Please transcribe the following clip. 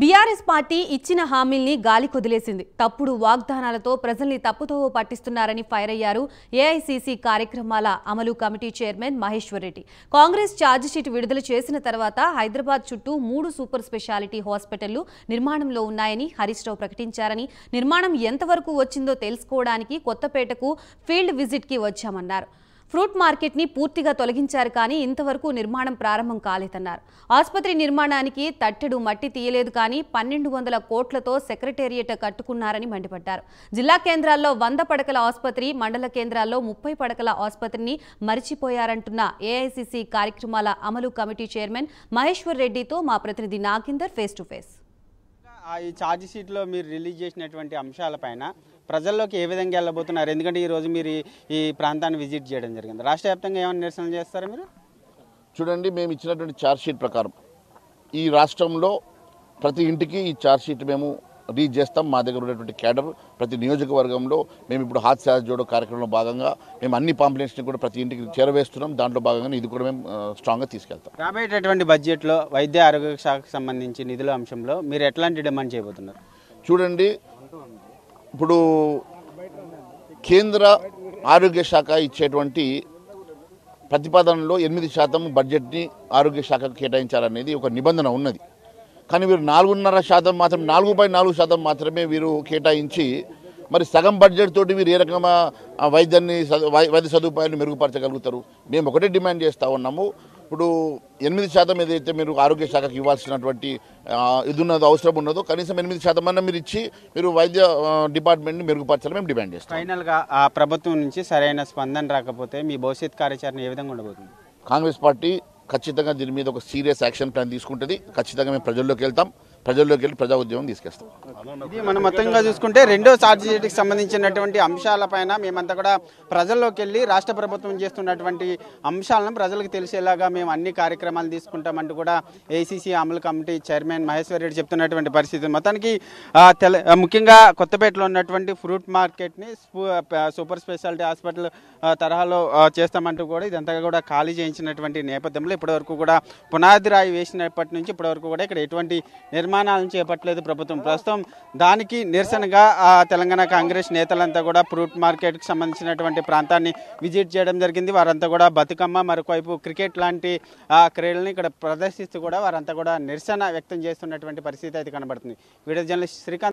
BRS party ఇచ్చిన హామీల్ని గాలి కొదిలేసింది తప్పుడు వాగ్దానాలతో ప్రజల్ని తప్పుతోవ పట్టిస్తున్నారని ఫైర్ అయ్యారు ఏఐసీసీ కార్యక్రమాల అమలు కమిటీ చైర్మన్ మహేశ్వర్ రెడ్డి కాంగ్రెస్ ఛార్జిషీట్ విడుదల చేసిన తర్వాత హైదరాబాద్ చుట్టూ మూడు సూపర్ స్పెషాలిటీ హాస్పిటళ్లు నిర్మాణంలో ఉన్నాయని హరీష్ రావు ప్రకటించారని నిర్మాణం ఎంతవరకు వచ్చిందో తెలుసుకోవడానికి కొత్తపేటకు ఫీల్డ్ విజిట్కి వచ్చామన్నారు ఫ్రూట్ మార్కెట్ని పూర్తిగా తొలగించారు కానీ ఇంతవరకు నిర్మాణం ప్రారంభం కాలేదన్నారు ఆసుపత్రి నిర్మాణానికి తట్టెడు మట్టి తీయలేదు కానీ పన్నెండు వందల కోట్లతో సెక్రటేరియట్ కట్టుకున్నారని మండిపడ్డారు జిల్లా కేంద్రాల్లో వంద పడకల ఆసుపత్రి మండల కేంద్రాల్లో ముప్పై పడకల ఆసుపత్రిని మరిచిపోయారంటున్న ఏఐసిసి కార్యక్రమాల అమలు కమిటీ చైర్మన్ మహేశ్వర్ రెడ్డితో మా ప్రతినిధి నాగిందర్ ఫేస్ టు ఫేస్ ఈ ఛార్జ్ షీట్లో మీరు రిలీజ్ చేసినటువంటి అంశాలపైన ప్రజల్లోకి ఏ విధంగా వెళ్ళబోతున్నారు ఎందుకంటే ఈరోజు మీరు ఈ ప్రాంతాన్ని విజిట్ చేయడం జరిగింది రాష్ట్ర వ్యాప్తంగా ఏమైనా నిరసన చేస్తారా మీరు చూడండి మేము ఇచ్చినటువంటి ఛార్జ్ షీట్ ప్రకారం ఈ రాష్ట్రంలో ప్రతి ఇంటికి ఈ ఛార్జ్ షీట్ మేము రీచ్ చేస్తాం మా దగ్గర ఉన్నటువంటి కేడర్ ప్రతి నియోజకవర్గంలో మేము ఇప్పుడు హాత్ సాజ్ జోడో కార్యక్రమంలో భాగంగా మేము అన్ని పాంప్లెట్స్ని కూడా ప్రతి ఇంటికి చేరవేస్తున్నాం దాంట్లో భాగంగా ఇది కూడా మేము స్ట్రాంగ్గా తీసుకెళ్తాం రాబోయేటటువంటి బడ్జెట్లో వైద్య ఆరోగ్య శాఖకు సంబంధించి నిధుల అంశంలో మీరు ఎట్లాంటి డిమాండ్ చేయబోతున్నారు చూడండి ఇప్పుడు కేంద్ర ఆరోగ్య శాఖ ఇచ్చేటువంటి ప్రతిపాదనలో ఎనిమిది శాతం బడ్జెట్ని ఆరోగ్య శాఖకు కేటాయించాలనేది ఒక నిబంధన ఉన్నది కానీ వీరు నాలుగున్నర శాతం మాత్రం నాలుగు బై నాలుగు శాతం మాత్రమే వీరు కేటాయించి మరి సగం బడ్జెట్ తోటి మీరు ఏ రకమైన వైద్యాన్ని వైద్య సదుపాయాలు మెరుగుపరచగలుగుతారు మేము ఒకటే డిమాండ్ చేస్తూ ఉన్నాము ఇప్పుడు ఎనిమిది శాతం ఏదైతే మీరు ఆరోగ్య శాఖకు ఇవ్వాల్సినటువంటి ఇది ఉన్నదో అవసరం ఉన్నదో కనీసం ఎనిమిది శాతం అన్న మీరు ఇచ్చి మీరు వైద్య డిపార్ట్మెంట్ని మెరుగుపరచాలని మేము డిమాండ్ చేస్తాం ఫైనల్గా ఆ ప్రభుత్వం నుంచి సరైన స్పందన రాకపోతే మీ భవిష్యత్ కార్యాచరణ ఏ విధంగా ఉండబోతుంది కాంగ్రెస్ పార్టీ ఖచ్చితంగా దీని మీద ఒక సీరియస్ యాక్షన్ ప్లాన్ తీసుకుంటుంది ఖచ్చితంగా మేము ప్రజల్లోకి వెళ్తాం ప్రజల్లోకి వెళ్ళి ప్రజా ఉద్యమం తీసుకెస్తాం మనం మొత్తంగా చూసుకుంటే రెండో ఛార్జీకి సంబంధించినటువంటి అంశాలపైన మేమంతా కూడా ప్రజల్లోకి వెళ్ళి రాష్ట్ర ప్రభుత్వం చేస్తున్నటువంటి అంశాలను ప్రజలకు తెలిసేలాగా మేము అన్ని కార్యక్రమాలు తీసుకుంటామంటూ కూడా ఏసీసీ అమలు కమిటీ చైర్మన్ మహేశ్వర్ రెడ్డి చెప్తున్నటువంటి పరిస్థితి మొత్తానికి ముఖ్యంగా కొత్తపేటలో ఉన్నటువంటి ఫ్రూట్ మార్కెట్ని సూపర్ స్పెషాలిటీ హాస్పిటల్ తరహాలో చేస్తామంటూ కూడా ఇదంతా కూడా ఖాళీ చేయించినటువంటి నేపథ్యంలో ఇప్పటివరకు కూడా పునాది రాయి వేసినప్పటి నుంచి ఇప్పటివరకు కూడా ఇక్కడ ఎటువంటి నిర్మాణ నిర్మాణాలను చేపట్టలేదు ప్రభుత్వం ప్రస్తుతం దానికి నిరసనగా తెలంగాణ కాంగ్రెస్ నేతలంతా కూడా ఫ్రూట్ మార్కెట్కి సంబంధించినటువంటి ప్రాంతాన్ని విజిట్ చేయడం జరిగింది వారంతా కూడా బతుకమ్మ మరొకవైపు క్రికెట్ లాంటి క్రీడలను ఇక్కడ ప్రదర్శిస్తూ కూడా వారంతా కూడా నిరసన వ్యక్తం చేస్తున్నటువంటి పరిస్థితి అయితే కనబడుతుంది వీడియో జర్నలిస్ట్ శ్రీకాంత్